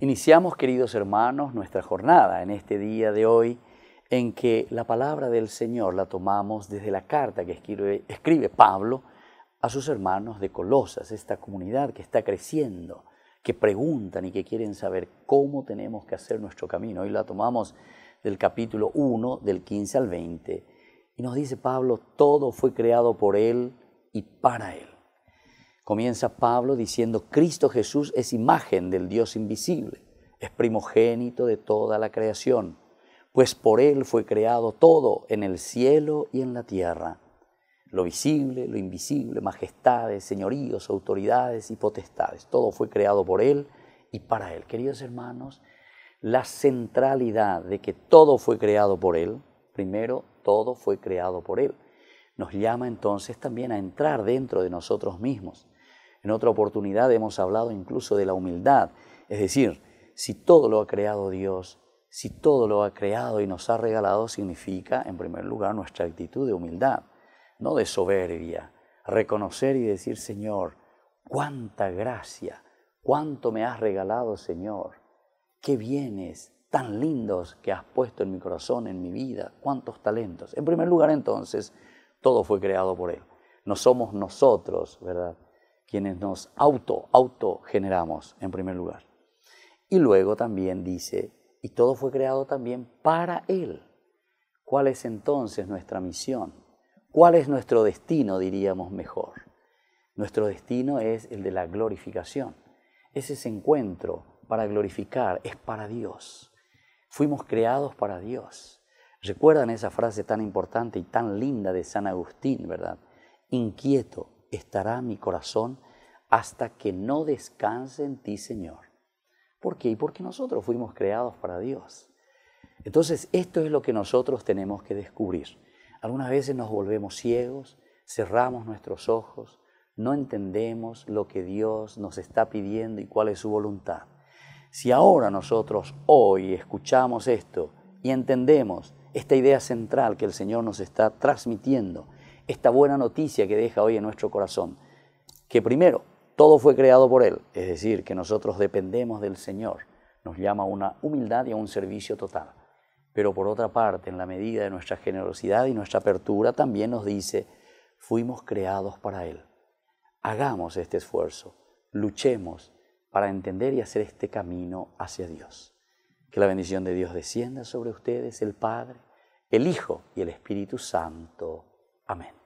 Iniciamos, queridos hermanos, nuestra jornada en este día de hoy en que la palabra del Señor la tomamos desde la carta que escribe, Pablo a sus hermanos de Colosas, esta comunidad que está creciendo, que preguntan y que quieren saber cómo tenemos que hacer nuestro camino. Hoy la tomamos del capítulo 1, del 15 al 20, y nos dice Pablo, todo fue creado por Él y para Él. Comienza Pablo diciendo, Cristo Jesús es imagen del Dios invisible, es primogénito de toda la creación, pues por Él fue creado todo en el cielo y en la tierra, lo visible, lo invisible, majestades, señoríos, autoridades y potestades, todo fue creado por Él y para Él. Queridos hermanos, la centralidad de que todo fue creado por Él, primero, todo fue creado por Él, nos llama entonces también a entrar dentro de nosotros mismos en otra oportunidad hemos hablado incluso de la humildad, es decir, si todo lo ha creado Dios, si todo lo ha creado y nos ha regalado, significa, en primer lugar, nuestra actitud de humildad, no de soberbia. Reconocer y decir, Señor, cuánta gracia, cuánto me has regalado, Señor, qué bienes tan lindos que has puesto en mi corazón, en mi vida, cuántos talentos. En primer lugar, entonces, todo fue creado por Él. No somos nosotros, ¿verdad? quienes nos auto, auto generamos en primer lugar. Y luego también dice, y todo fue creado también para Él. ¿Cuál es entonces nuestra misión? ¿Cuál es nuestro destino, diríamos mejor? Nuestro destino es el de la glorificación. Es ese encuentro para glorificar, es para Dios. Fuimos creados para Dios. ¿Recuerdan esa frase tan importante y tan linda de San Agustín, verdad? Inquieto, estará mi corazón hasta que no descanse en ti, Señor. ¿Por qué? Porque nosotros fuimos creados para Dios. Entonces, esto es lo que nosotros tenemos que descubrir. Algunas veces nos volvemos ciegos, cerramos nuestros ojos, no entendemos lo que Dios nos está pidiendo y cuál es su voluntad. Si ahora nosotros hoy escuchamos esto y entendemos esta idea central que el Señor nos está transmitiendo, esta buena noticia que deja hoy en nuestro corazón, que primero, todo fue creado por Él, es decir, que nosotros dependemos del Señor, nos llama a una humildad y a un servicio total. Pero por otra parte, en la medida de nuestra generosidad y nuestra apertura, también nos dice, fuimos creados para Él. Hagamos este esfuerzo, luchemos para entender y hacer este camino hacia Dios. Que la bendición de Dios descienda sobre ustedes, el Padre, el Hijo y el Espíritu Santo. Amén.